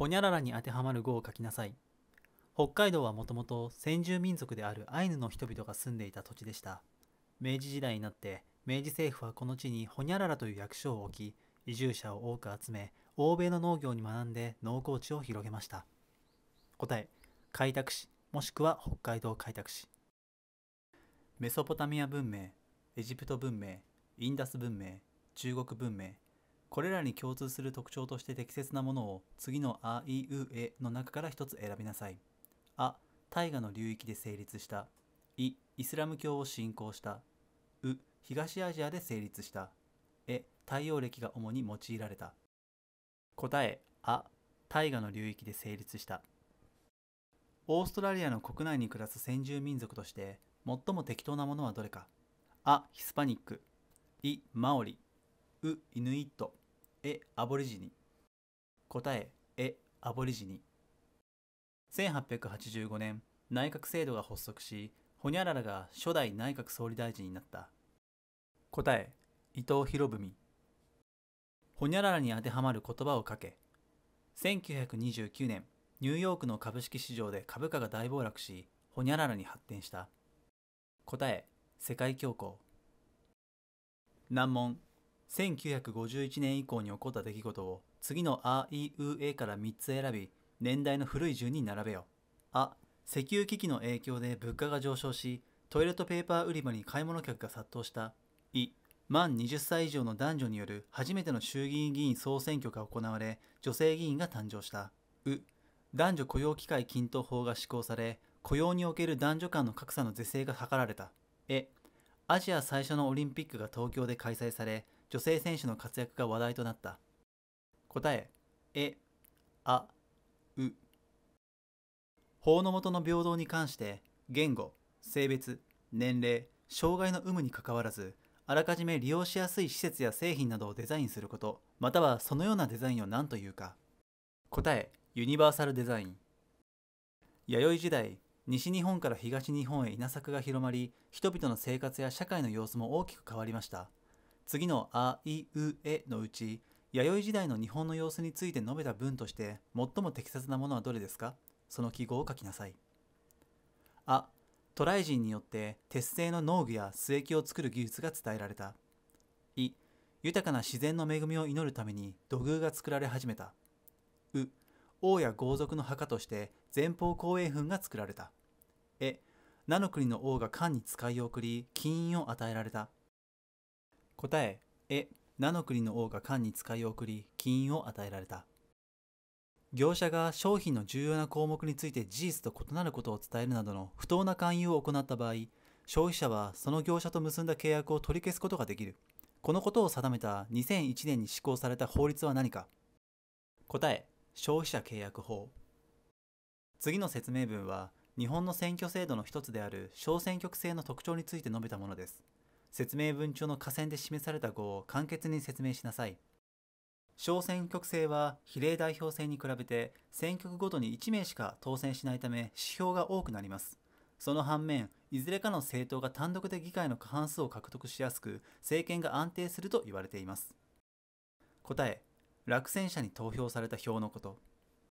ほにゃららに当てはまる語を書きなさい。北海道はもともと先住民族であるアイヌの人々が住んでいた土地でした。明治時代になって明治政府はこの地にホニャララという役所を置き移住者を多く集め欧米の農業に学んで農耕地を広げました答え開拓史もしくは北海道開拓史メソポタミア文明エジプト文明インダス文明中国文明これらに共通する特徴として適切なものを次のあいうえの中から一つ選びなさい。あ、大河の流域で成立した。い、イスラム教を信仰した。う、東アジアで成立した。え、太陽暦が主に用いられた。答え、あ、大河の流域で成立した。オーストラリアの国内に暮らす先住民族として最も適当なものはどれか。あ、ヒスパニック。い、マオリ。う、イヌイット。エ・アボリジニ答えエ・アボリジニ1885年内閣制度が発足しホニャララが初代内閣総理大臣になった答え伊藤博文ホニャララに当てはまる言葉をかけ1929年ニューヨークの株式市場で株価が大暴落しホニャララに発展した答え世界恐慌難問1951年以降に起こった出来事を次のあいうえから3つ選び年代の古い順に並べよあ石油危機の影響で物価が上昇しトイレットペーパー売り場に買い物客が殺到したい満20歳以上の男女による初めての衆議院議員総選挙が行われ女性議員が誕生したう男女雇用機会均等法が施行され雇用における男女間の格差の是正が図られたえアジア最初のオリンピックが東京で開催され女性選手の活躍が話題となった答ええあう法の下の平等に関して言語性別年齢障害の有無にかかわらずあらかじめ利用しやすい施設や製品などをデザインすることまたはそのようなデザインを何というか答えユニバーサルデザイン弥生時代西日本から東日本へ稲作が広まり人々の生活や社会の様子も大きく変わりました次のあいうえのうち弥生時代の日本の様子について述べた文として最も適切なものはどれですかその記号を書きなさいあ渡来人によって鉄製の農具や須液を作る技術が伝えられたい豊かな自然の恵みを祈るために土偶が作られ始めたう王や豪族の墓として前方後衛墳が作られたえ名の国の王が艦に使いを送り金印を与えられた答え、え、名の国の王が官に使いを送り、金印を与えられた。業者が商品の重要な項目について事実と異なることを伝えるなどの不当な勧誘を行った場合、消費者はその業者と結んだ契約を取り消すことができる。このことを定めた2001年に施行された法律は何か答え、消費者契約法。次の説明文は、日本の選挙制度の一つである小選挙区制の特徴について述べたものです。説明文中の下線で示された語を簡潔に説明しなさい。小選挙区制は比例代表制に比べて選挙区ごとに1名しか当選しないため指標が多くなります。その反面、いずれかの政党が単独で議会の過半数を獲得しやすく、政権が安定すると言われています。答え、落選者に投票された票のこと。